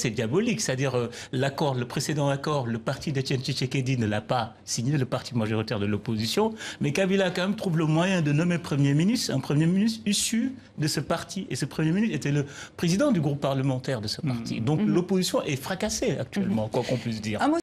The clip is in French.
c'est diabolique. C'est-à-dire, euh, l'accord, le précédent accord, le parti d'Etienne Tshisekedi ne l'a pas signé, le parti majoritaire de l'opposition. Mais Kabila, quand même, trouve le moyen de nommer Premier ministre, un Premier ministre issu de ce parti. Et ce Premier ministre était le président du groupe parlementaire de ce parti. Mmh. Donc, mmh. l'opposition est fracassée actuellement, mmh. quoi qu'on puisse dire. Ah,